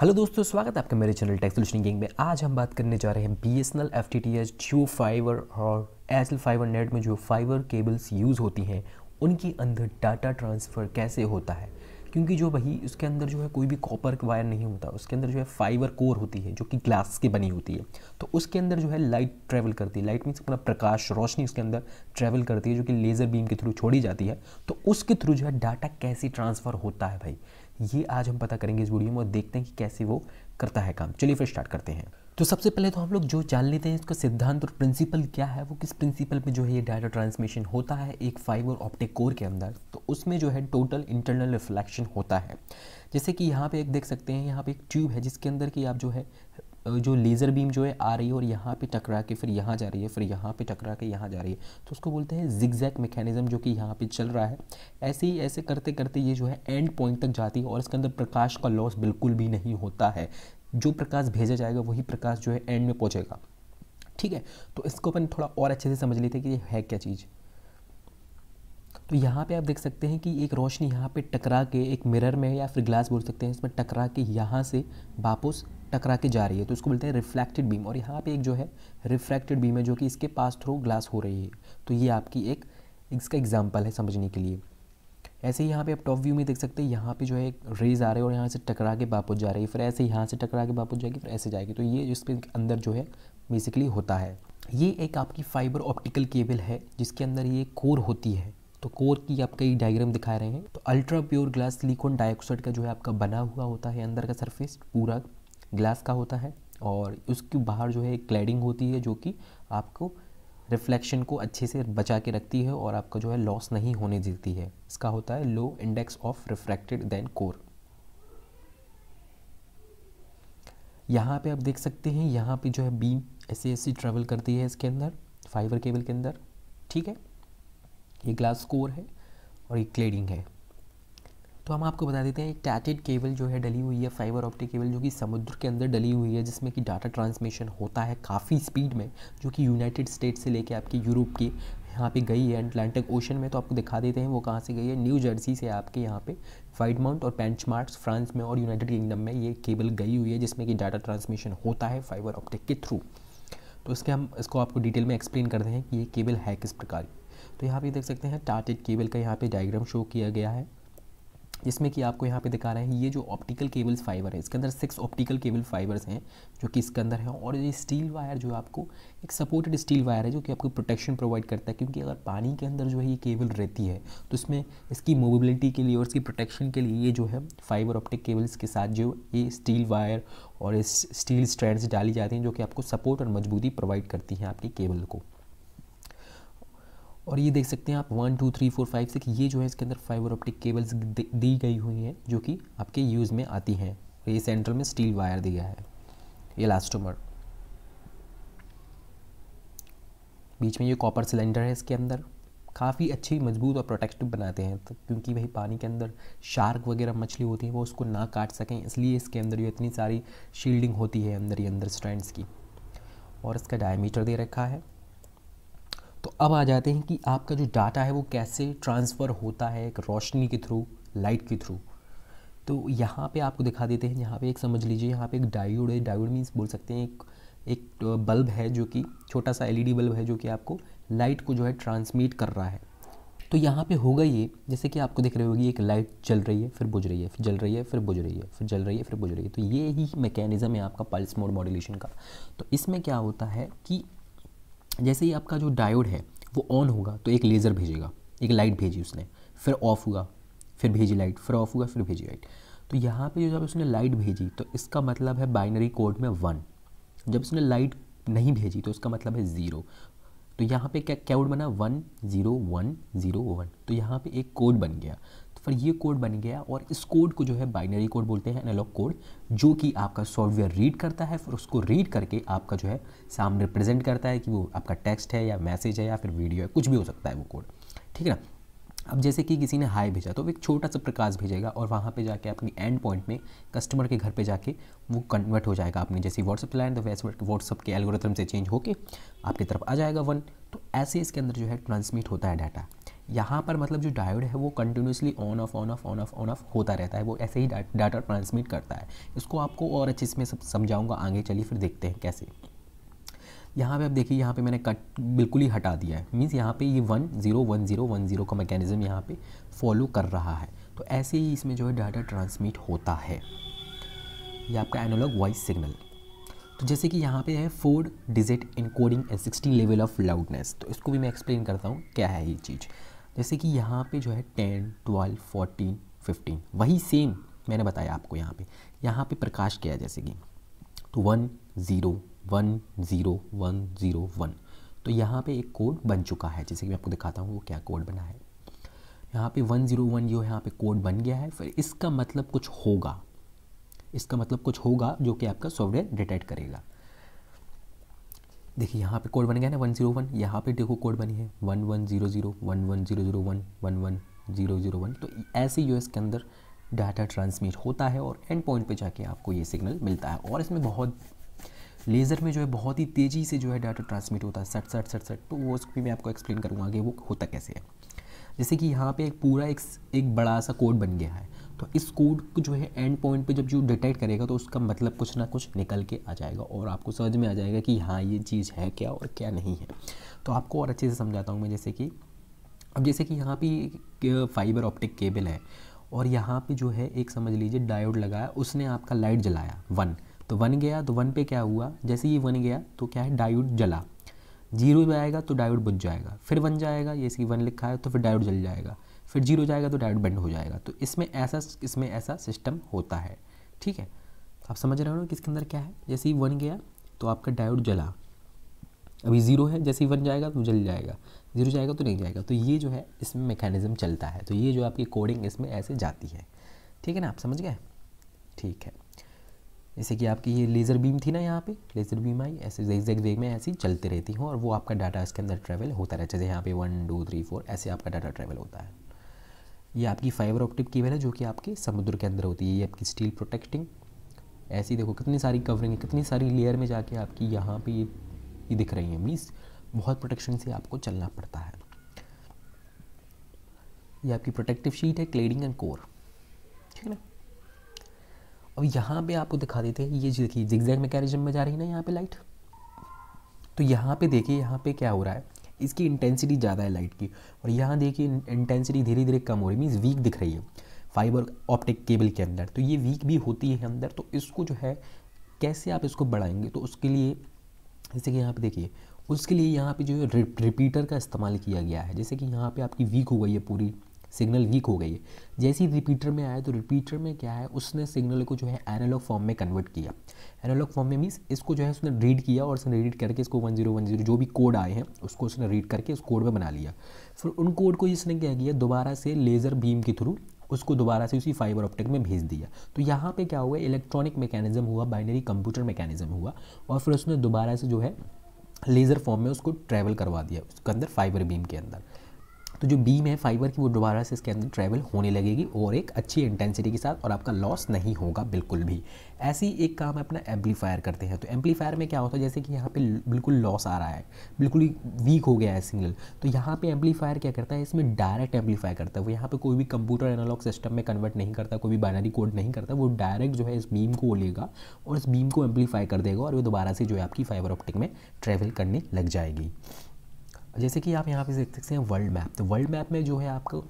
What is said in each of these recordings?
hello दोस्तों स्वागत है आपका मेरे चैनल टेक्स सोल्यूशन गेंग में आज हम बात करने जा रहे हैं B S N L F T T H Jio fibre और एल फाइवर नेट में जो फाइवर केबल्स यूज़ होती हैं उनके अंदर डाटा ट्रांसफ़र कैसे होता है क्योंकि जो वही उसके अंदर जो है कोई भी कॉपर वायर नहीं होता उसके अंदर जो है फाइबर कोर होती है जो कि ग्लास की बनी होती है तो उसके अंदर जो है लाइट ट्रैवल करती है लाइट मीन्स अपना प्रकाश रोशनी उसके अंदर ट्रैवल करती है जो कि लेज़र बीम के थ्रू छोड़ी जाती है तो उसके थ्रू जो है डाटा कैसे ट्रांसफ़र होता है भाई ये आज हम पता करेंगे इस वीडियो में और देखते हैं कि कैसे वो करता है काम चलिए फिर स्टार्ट करते हैं तो सबसे पहले तो हम लोग जो जान लेते हैं इसका सिद्धांत और प्रिंसिपल क्या है वो किस प्रिंसिपल पे जो है ये डाटा ट्रांसमिशन होता है एक फाइबर ऑप्टिक कोर के अंदर तो उसमें जो है टोटल इंटरनल रिफ्लेक्शन होता है जैसे कि यहाँ पे एक देख सकते हैं यहाँ पे एक ट्यूब है जिसके अंदर की आप जो है जो लेज़र बीम जो है आ रही है और यहाँ पे टकरा के फिर यहाँ जा रही है फिर यहाँ पे टकरा के यहाँ जा रही है तो उसको बोलते हैं जिगजैक मैकेनिज्म जो कि यहाँ पे चल रहा है ऐसे ही ऐसे करते करते ये जो है एंड पॉइंट तक जाती है और इसके अंदर प्रकाश का लॉस बिल्कुल भी नहीं होता है जो प्रकाश भेजा जाएगा वही प्रकाश जो है एंड में पहुंचेगा ठीक है तो इसको अपन थोड़ा और अच्छे से समझ लेते हैं कि ये है क्या चीज़ तो यहाँ पे आप देख सकते हैं कि एक रोशनी यहाँ पे टकरा के एक मिरर में या फिर ग्लास बोल सकते हैं इसमें टकरा के यहाँ से वापस टकरा के जा रही है तो इसको बोलते हैं रिफ्लेक्टेड बीम और यहाँ पे एक जो है रिफ्लेक्टेड बीम है जो कि इसके पास थ्रू ग्लास हो रही है तो ये आपकी एक इसका एग्जाम्पल है समझने के लिए ऐसे ही यहाँ पे आप टॉप व्यू में देख सकते हैं यहाँ पे जो है एक रेज आ रहे हैं और यहाँ से टकरा के वापस जा रही है फिर ऐसे यहाँ से टकरा के वापस जाएगी फिर ऐसे जाएगी तो ये पर अंदर जो है बेसिकली होता है ये एक आपकी फाइबर ऑप्टिकल केबल है जिसके अंदर ये कोर होती है तो कोर की आप कई डायग्राम दिखा रहे हैं तो ultra pure glass silicon dioxide का जो है आपका बना हुआ होता है अंदर का सरफेस पूरा ग्लास का होता है और उसके बाहर जो है एक क्लैडिंग होती है जो कि आपको रिफ्लेक्शन को अच्छे से बचा के रखती है और आपका जो है लॉस नहीं होने देती है इसका होता है low index of refracted than core यहाँ पे आप देख सकते हैं यहाँ पे जो है बीम ऐसे ऐसे ट्रेवल करती है इसके अंदर फाइबर केबल के अंदर ठीक है ये ग्लास कोर है और ये क्लेडिंग है तो हम आपको बता देते हैं एक टैटेड केबल जो है डली हुई है फाइबर ऑप्टिक केबल जो कि समुद्र के अंदर डली हुई है जिसमें कि डाटा ट्रांसमिशन होता है काफ़ी स्पीड में जो कि यूनाइटेड स्टेट से लेके आपकी यूरोप की यहाँ पे गई है अटलांटिक ओशन में तो आपको दिखा देते हैं वो कहाँ से गई है न्यू जर्सी से आपके यहाँ पे वाइड माउंट और पेंच फ्रांस में और यूनाइटेड किंगडम में ये केबल गई हुई है जिसमें कि डाटा ट्रांसमिशन होता है फाइबर ऑप्टिक के थ्रू तो इसके हम इसको आपको डिटेल में एक्सप्लेन करते हैं कि ये केबल है किस प्रकार की तो यहाँ पे देख सकते हैं टाटेड केबल का यहाँ पे डायग्राम शो किया गया है जिसमें कि आपको यहाँ पे दिखा रहा है ये जो ऑप्टिकल केबल्स फाइबर है इसके अंदर सिक्स ऑप्टिकल केबल फाइबर्स हैं जो कि इसके अंदर है और ये स्टील वायर जो आपको एक सपोर्टेड स्टील वायर है जो कि आपको प्रोटेक्शन प्रोवाइड करता है क्योंकि अगर पानी के अंदर जो है ये केबल रहती है तो इसमें इसकी मोबिलिटी के लिए और इसकी प्रोटेक्शन के लिए ये जो है फाइबर ऑप्टिक केबल्स के साथ जो ये स्टील वायर और स्टील स्ट्रैंड्स डाली जाती हैं जो कि आपको सपोर्ट और मजबूती प्रोवाइड करती हैं आपकी केबल को और ये देख सकते हैं आप one two three four five six ये जो है इसके अंदर फाइबर ऑप्टिक केबल्स दी गई हुई हैं जो कि आपके यूज़ में आती हैं ये सेंट्रल में स्टील वायर दिया है ये लास्टोमर बीच में ये कॉपर सिलेंडर है इसके अंदर काफ़ी अच्छी मजबूत और प्रोटेक्टिव बनाते हैं तो क्योंकि भाई पानी के अंदर शार्क वगैरह मछली होती है वो उसको ना काट सकें इसलिए इसके अंदर ये इतनी सारी शील्डिंग होती है अंदर ही अंदर स्टैंड्स की और इसका डायमीटर दे रखा है तो अब आ जाते हैं कि आपका जो डाटा है वो कैसे ट्रांसफ़र होता है एक रोशनी के थ्रू लाइट के थ्रू तो यहाँ पे आपको दिखा देते हैं यहाँ पे एक समझ लीजिए यहाँ पे एक डायोड है डायोड मीन्स बोल सकते हैं एक एक बल्ब है जो कि छोटा सा एलईडी बल्ब है जो कि आपको लाइट को जो है ट्रांसमिट कर रहा है तो यहाँ पे होगा ये जैसे कि आपको दिख रही होगी एक लाइट जल रही है फिर बुझ रही है फिर जल रही है फिर बुझ रही है फिर जल रही है फिर बुझ रही है तो ये ही मैकेनिज़म है आपका पल्स मोड मॉड्यूलेशन का तो इसमें क्या होता है कि जैसे ही आपका जो डायोड है वो ऑन होगा तो एक लेज़र भेजेगा एक लाइट भेजी उसने फिर ऑफ हुआ फिर भेजी लाइट फिर ऑफ हुआ फिर भेजी लाइट तो यहाँ पे जो जब उसने लाइट भेजी तो इसका मतलब है बाइनरी कोड में वन जब उसने लाइट नहीं भेजी तो उसका मतलब है ज़ीरो तो यहाँ पे क्या कोड बना one zero one zero one तो यहाँ पे एक कोड बन गया तो फिर ये कोड बन गया और इस कोड को जो है बाइनरी कोड बोलते हैं एनालॉग कोड जो कि आपका सॉफ्टवेयर रीड करता है फिर उसको रीड करके आपका जो है सामने प्रेजेंट करता है कि वो आपका टेक्स्ट है या मैसेज है या फिर वीडियो है कुछ भी हो सकता है वो कोड ठीक है ना अब जैसे कि किसी ने हाई भेजा तो वो एक छोटा सा प्रकाश भेजेगा और वहाँ पे जाके अपनी एंड पॉइंट में कस्टमर के घर पे जाके वो कन्वर्ट हो जाएगा आपने जैसे व्हाट्सअप लाइन तो वैसे व्हाट्सअप के एल्गोरिथम से चेंज होकर आपकी तरफ आ जाएगा वन तो ऐसे इसके अंदर जो है ट्रांसमिट होता है डाटा यहाँ पर मतलब जो डायोड है वो continuously on off on off on off on off होता रहता है वो ऐसे ही डाटा ट्रांसमिट करता है इसको आपको और अच्छे से मैं समझाऊँगा आगे चलिए फिर देखते हैं कैसे यहाँ पे आप देखिए यहाँ पे मैंने कट बिल्कुल ही हटा दिया है मीन्स यहाँ पे ये one zero one zero one zero का मैकेनिज़्म यहाँ पे फॉलो कर रहा है तो ऐसे ही इसमें जो है डाटा ट्रांसमिट होता है ये आपका एनोलॉग वॉइस सिग्नल तो जैसे कि यहाँ पे है four digit encoding and sixty level of loudness तो इसको भी मैं एक्सप्लेन करता हूँ क्या है ये चीज़ जैसे कि यहाँ पे जो है टेन ट्वेल्व फोर्टीन फिफ्टीन वही सेम मैंने बताया आपको यहाँ पे यहाँ पे प्रकाश किया है जैसे कि तो one zero one zero one zero one तो यहाँ पे एक कोड बन चुका है जैसे कि मैं आपको दिखाता हूँ वो क्या कोड बना है यहाँ पे वन ज़ीरो वन जो यहाँ पे कोड बन गया है फिर इसका मतलब कुछ होगा इसका मतलब कुछ होगा जो कि आपका सॉफ्टवेयर डिटेक्ट करेगा देखिए यहाँ पे कोड बन गया ना वन जीरो वन यहाँ पे देखो कोड बनी है one one zero zero one one zero zero one one one zero zero one तो ऐसे यू के अंदर डाटा ट्रांसमिट होता है और एंड पॉइंट पे जाके आपको ये सिग्नल मिलता है और इसमें बहुत लेज़र में जो है बहुत ही तेज़ी से जो है डाटा ट्रांसमिट होता है सट सट सट सट तो वो उसकी मैं आपको एक्सप्लेन करूँगा कि वो होता कैसे है जैसे कि यहाँ पे एक पूरा एक एक बड़ा सा कोड बन गया है तो इस कोड को जो है एंड पॉइंट पे जब जो डिटेक्ट करेगा तो उसका मतलब कुछ ना कुछ निकल के आ जाएगा और आपको समझ में आ जाएगा कि हाँ ये चीज़ है क्या और क्या नहीं है तो आपको और अच्छे से समझाता हूँ मैं जैसे कि अब जैसे कि यहाँ पे फाइबर ऑप्टिक केबल है और यहाँ पे जो है एक समझ लीजिए डायोड लगाया उसने आपका लाइट जलाया वन तो वन गया तो वन पे क्या हुआ जैसे ये वन गया तो क्या है डायोड जला जीरो पे आएगा तो डायोड बुझ जाएगा फिर वन जाएगा ये इसकी वन लिखा है तो फिर डायोड जल जाएगा फिर जीरो जाएगा तो डायोड बंद हो जाएगा तो इसमें ऐसा इसमें ऐसा सिस्टम होता है ठीक है आप समझ रहे हो कि इसके अंदर क्या है जैसे ही वन गया तो आपका डायोड जला अभी ज़ीरो है जैसे ही वन जाएगा तो जल जाएगा जीरो जाएगा तो नहीं जाएगा तो ये जो है इसमें मैकेनिज़्म चलता है तो ये जो आपकी कोडिंग इसमें ऐसे जाती है ठीक है ना आप समझ गए ठीक है जैसे कि आपकी ये लेज़र बीम थी ना यहाँ पे लेज़र बीम आई ऐसे एग्जैक्ट वेग में ऐसी चलती रहती हूँ और वो आपका डाटा इसके अंदर ट्रैवल होता रहता है जैसे यहाँ पे वन टू थ्री फोर ऐसे आपका डाटा ट्रैवल होता है ये आपकी फाइबर ऑप्टिक केबल है जो कि आपके समुद्र के अंदर होती है ये आपकी स्टील प्रोटेक्टिंग ऐसी देखो कितनी सारी कवरिंग है कितनी सारी लेयर में जाके आपकी यहाँ पर ये, ये दिख रही है मीन्स बहुत प्रोटेक्शन से आपको चलना पड़ता है ये आपकी प्रोटेक्टिव शीट है क्लेडिंग एंड कोर ठीक है ना अब यहाँ पे आपको दिखा देते हैं ये देखिए जिग्जैग मैकेनिज्म में जा रही है ना यहाँ पे लाइट तो यहाँ पे देखिए यहाँ पे क्या हो रहा है इसकी इंटेंसिटी ज़्यादा है लाइट की और यहाँ देखिए इंटेंसिटी धीरे धीरे कम हो रही मीन्स वीक दिख रही है फाइबर ऑप्टिक केबल के अंदर तो ये वीक भी होती है अंदर तो इसको जो है कैसे आप इसको बढ़ाएंगे तो उसके लिए जैसे कि यहाँ पे देखिए उसके लिए यहाँ पे जो है रिपीटर का इस्तेमाल किया गया है जैसे कि यहाँ पे आपकी वीक हो गई है पूरी सिग्नल लीक हो गई है जैसे ही रिपीटर में आया तो रिपीटर में क्या है उसने सिग्नल को जो है एनालॉग फॉर्म में कन्वर्ट किया एनालॉग फॉर्म में मीन्स इसको जो है उसने रीड किया और उसने रीड करके इसको वन जीरो वन जीरो जो भी कोड आए हैं उसको उसने रीड करके उस कोड में बना लिया फिर उन कोड को इसने क्या किया दोबारा से लेज़र बीम के थ्रू उसको दोबारा से उसी फाइबर ऑप्टिक में भेज दिया तो यहाँ पे क्या हुआ इलेक्ट्रॉनिक मैकेनिज्म हुआ बाइनरी कंप्यूटर मैकेनिज्म हुआ और फिर उसने दोबारा से जो है लेज़र फॉर्म में उसको ट्रैवल करवा दिया उसके अंदर फाइबर बीम के अंदर तो जो बीम है फाइबर की वो दोबारा से इसके अंदर ट्रैवल होने लगेगी और एक अच्छी इंटेंसिटी के साथ और आपका लॉस नहीं होगा बिल्कुल भी ऐसे ही एक काम अपना एम्पलीफायर करते हैं तो एम्पलीफायर में क्या होता है जैसे कि यहाँ पे बिल्कुल लॉस आ रहा है बिल्कुल ही वीक हो गया है सिग्नल तो यहाँ पे एम्पलीफायर क्या करता है इसमें डायरेक्ट एम्पलीफाई करता है वो यहाँ पे कोई भी कंप्यूटर एनालॉग सिस्टम में कन्वर्ट नहीं करता कोई भी बाइनरी कोड नहीं करता वो डायरेक्ट जो है इस बीम को लेगा और इस बीम को एम्पलीफाई कर देगा और वो दोबारा से जो है आपकी फाइबर ऑप्टिक में ट्रैवल करने लग जाएगी जैसे कि आप यहाँ पे देख सकते हैं वर्ल्ड मैप तो वर्ल्ड मैप में जो है आपको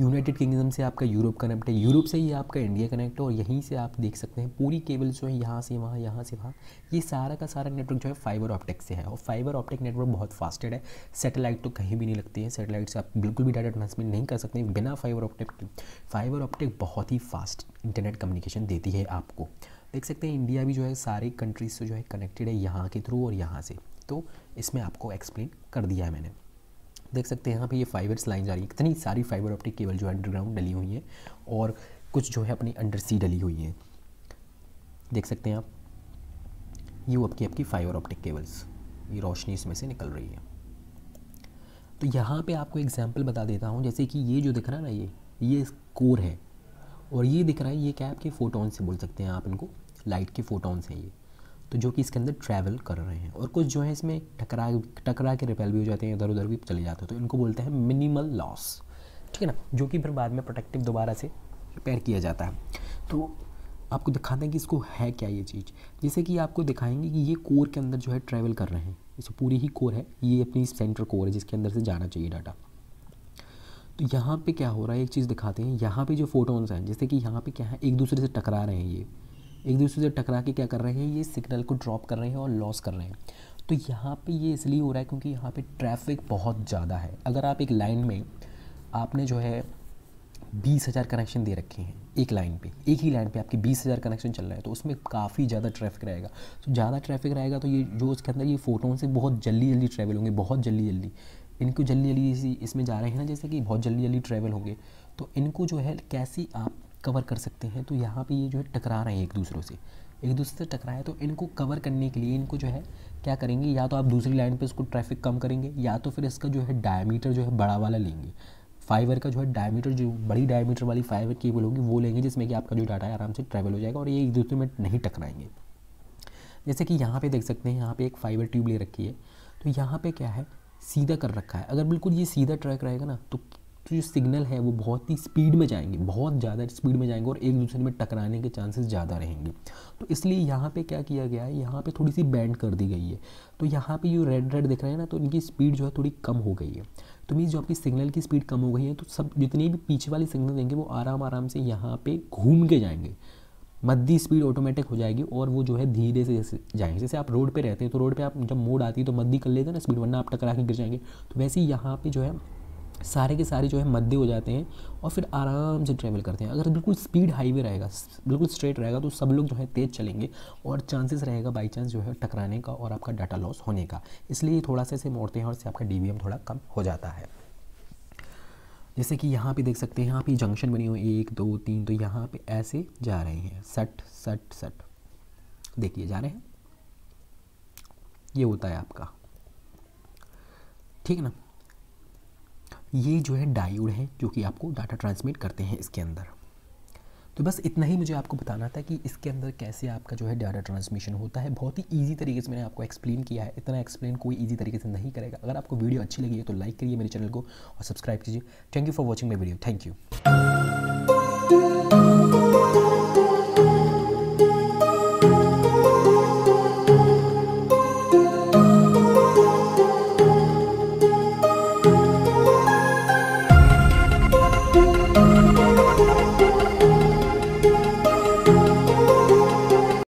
यूनाइटेड किंगडम से आपका यूरोप कनेक्ट है यूरोप से ही आपका इंडिया कनेक्ट है और यहीं से आप देख सकते हैं पूरी केबल्स जो है यहाँ से वहाँ यहाँ से वहाँ ये सारा का सारा नेटवर्क जो है फाइबर ऑप्टिक से है और फाइबर ऑप्टिक नेटवर्क बहुत फास्टेड है सैटेलाइट तो कहीं भी नहीं लगती है सैटेलाइट से आप बिल्कुल भी डाटा ट्रांसमिट नहीं कर सकते बिना फाइबर ऑप्टिक के फाइबर ऑप्टिक बहुत ही फास्ट इंटरनेट कम्युनिकेशन देती है आपको देख सकते हैं इंडिया भी जो है सारे कंट्रीज से जो है कनेक्टेड है यहाँ के थ्रू और यहाँ से तो इसमें आपको एक्सप्लेन कर दिया है मैंने देख सकते हैं यहाँ पे ये फाइबर्स लाइन जा रही है इतनी सारी फाइबर ऑप्टिक केबल जो है अंडरग्राउंड डली हुई है और कुछ जो है अपनी अंडर सी डली हुई है देख सकते हैं आप ये वो आपकी आपकी फाइबर ऑप्टिक केबल्स ये रोशनी इसमें से निकल रही है तो यहाँ पे आपको एग्जाम्पल बता देता हूँ जैसे कि ये जो दिख रहा है ना ये ये कोर है और ये दिख रहा है ये क्या आपके फ़ोटोन से बोल सकते हैं आप इनको लाइट के फ़ोटोन हैं ये तो जो कि इसके अंदर ट्रैवल कर रहे हैं और कुछ जो है इसमें टकरा टकरा के रिपेल भी हो जाते हैं इधर उधर भी चले जाते हैं तो इनको बोलते हैं मिनिमल लॉस ठीक है ना जो कि फिर बाद में प्रोटेक्टिव दोबारा से रिपेयर किया जाता है तो आपको दिखाते हैं कि इसको है क्या ये चीज़ जैसे कि आपको दिखाएंगे कि ये कोर के अंदर जो है ट्रैवल कर रहे हैं जैसे पूरी ही कोर है ये अपनी सेंटर कोर है जिसके अंदर से जाना चाहिए डाटा तो यहाँ पे क्या हो रहा है एक चीज़ दिखाते हैं यहाँ पे जो फोटोन्स हैं जैसे कि यहाँ पे क्या है एक दूसरे से टकरा रहे हैं ये एक दूसरे से टकरा के क्या कर रहे हैं ये सिग्नल को ड्रॉप कर रहे हैं और लॉस कर रहे हैं तो यहाँ पे ये इसलिए हो रहा है क्योंकि यहाँ पे ट्रैफिक बहुत ज़्यादा है अगर आप एक लाइन में आपने जो है बीस हज़ार कनेक्शन दे रखे हैं एक लाइन पे एक ही लाइन पे आपके बीस हज़ार कनेक्शन चल रहा है तो उसमें काफ़ी ज़्यादा ट्रैफिक रहेगा तो ज़्यादा ट्रैफिक रहेगा तो ये जो उसके अंदर ये फ़ोटोन से बहुत जल्दी जल्दी ट्रैवल होंगे बहुत जल्दी जल्दी इनको जल्दी जल्दी इसमें जा रहे हैं ना जैसे कि बहुत जल्दी जल्दी ट्रैवल होंगे तो इनको जो है कैसी आप कवर कर सकते हैं तो यहाँ पे ये जो है टकरा रहे हैं एक दूसरों से एक दूसरे से टकराए तो इनको कवर करने के लिए इनको जो है क्या करेंगे या तो आप दूसरी लाइन पे इसको ट्रैफिक कम करेंगे या तो फिर इसका जो है डायमीटर जो है बड़ा वाला लेंगे फाइबर का जो है डायमीटर जो बड़ी डायमीटर वाली फाइबर केबल होगी वो लेंगे जिसमें कि आपका जो डाटा है आराम से ट्रैवल हो जाएगा और ये एक दूसरे में नहीं टकराएंगे जैसे कि यहाँ पर देख सकते हैं यहाँ पर एक फाइबर ट्यूब ले रखी है तो यहाँ पर क्या है सीधा कर रखा है अगर बिल्कुल ये सीधा ट्रैक रहेगा ना तो तो जो सिग्नल है वो बहुत ही स्पीड में जाएंगे बहुत ज़्यादा स्पीड में जाएंगे और एक दूसरे में टकराने के चांसेस ज़्यादा रहेंगे तो इसलिए यहाँ पे क्या किया गया है यहाँ पे थोड़ी सी बैंड कर दी गई है तो यहाँ पे जो रेड रेड दिख रहे हैं ना तो इनकी स्पीड जो है थोड़ी कम हो गई है तो मीन्स जो आपकी सिग्नल की स्पीड कम हो गई है तो सब जितने भी पीछे वाले सिग्नल देंगे वो आराम आराम से यहाँ पर घूम के जाएंगे मध्य स्पीड ऑटोमेटिक हो जाएगी और वो जो है धीरे से जैसे जाएंगे जैसे आप रोड पर रहते हैं तो रोड पर आप जब मोड़ आती है तो मध्य कर लेते हैं ना स्पीड वरना आप टकरा के गिर जाएंगे तो वैसे ही यहाँ पर जो है सारे के सारे जो है मध्य हो जाते हैं और फिर आराम से ट्रैवल करते हैं अगर बिल्कुल स्पीड हाईवे रहेगा बिल्कुल स्ट्रेट रहेगा तो सब लोग जो है तेज़ चलेंगे और चांसेस रहेगा बाई चांस जो है टकराने का और आपका डाटा लॉस होने का इसलिए थोड़ा सा इसे मोड़ते हैं और इससे आपका डी थोड़ा कम हो जाता है जैसे कि यहाँ पे देख सकते हैं यहाँ पे जंक्शन बनी हुई एक दो तीन तो यहाँ पे ऐसे जा रहे हैं सट सट सट देखिए जा रहे हैं ये होता है आपका ठीक है ना ये जो है डायोड है जो कि आपको डाटा ट्रांसमिट करते हैं इसके अंदर तो बस इतना ही मुझे आपको बताना था कि इसके अंदर कैसे आपका जो है डाटा ट्रांसमिशन होता है बहुत ही ईजी तरीके से मैंने आपको एक्सप्लेन किया है इतना एक्सप्लेन कोई ईजी तरीके से नहीं करेगा अगर आपको वीडियो अच्छी लगी है तो लाइक करिए मेरे चैनल को और सब्सक्राइब कीजिए thank you for watching my video thank you